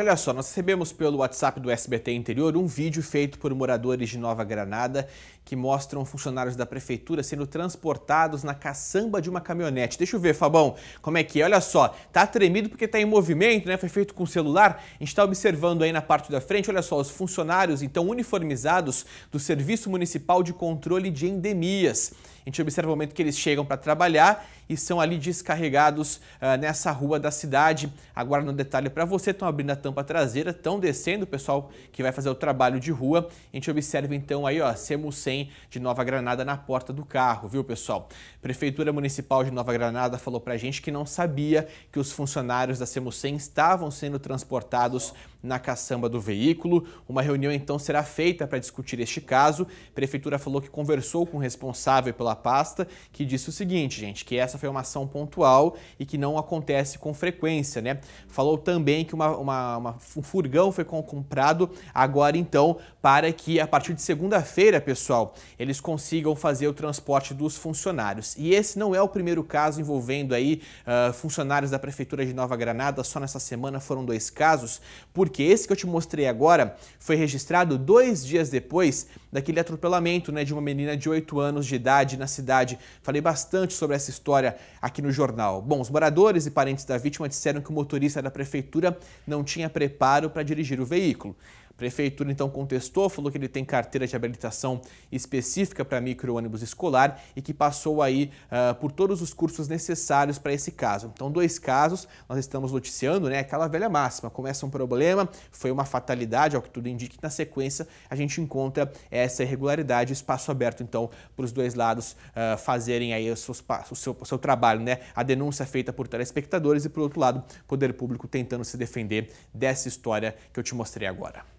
Olha só, nós recebemos pelo WhatsApp do SBT Interior um vídeo feito por moradores de Nova Granada que mostram funcionários da prefeitura sendo transportados na caçamba de uma caminhonete. Deixa eu ver, Fabão, como é que é? Olha só, tá tremido porque tá em movimento, né? Foi feito com celular. A gente está observando aí na parte da frente, olha só, os funcionários então uniformizados do Serviço Municipal de Controle de Endemias. A gente observa o momento que eles chegam para trabalhar e são ali descarregados ah, nessa rua da cidade. Agora, no detalhe para você, estão abrindo a tampa traseira, estão descendo o pessoal que vai fazer o trabalho de rua. A gente observa então aí, ó, Semu 100 de Nova Granada na porta do carro, viu, pessoal? Prefeitura Municipal de Nova Granada falou a gente que não sabia que os funcionários da Semu 100 estavam sendo transportados na caçamba do veículo. Uma reunião então será feita para discutir este caso. A prefeitura falou que conversou com o responsável pela pasta, que disse o seguinte, gente, que essa foi uma ação pontual e que não acontece com frequência, né? Falou também que uma, uma, uma um furgão foi comprado agora então para que a partir de segunda-feira, pessoal, eles consigam fazer o transporte dos funcionários. E esse não é o primeiro caso envolvendo aí uh, funcionários da prefeitura de Nova Granada. Só nessa semana foram dois casos, porque porque esse que eu te mostrei agora foi registrado dois dias depois daquele atropelamento né, de uma menina de 8 anos de idade na cidade. Falei bastante sobre essa história aqui no jornal. Bom, os moradores e parentes da vítima disseram que o motorista da prefeitura não tinha preparo para dirigir o veículo. A prefeitura então contestou, falou que ele tem carteira de habilitação específica para micro-ônibus escolar e que passou aí uh, por todos os cursos necessários para esse caso. Então, dois casos, nós estamos noticiando, né? Aquela velha máxima, começa um problema, foi uma fatalidade, ao que tudo indica, e na sequência a gente encontra é, essa irregularidade, espaço aberto então para os dois lados uh, fazerem aí o seu, o, seu, o seu, trabalho, né? A denúncia é feita por telespectadores e por outro lado, poder público tentando se defender dessa história que eu te mostrei agora.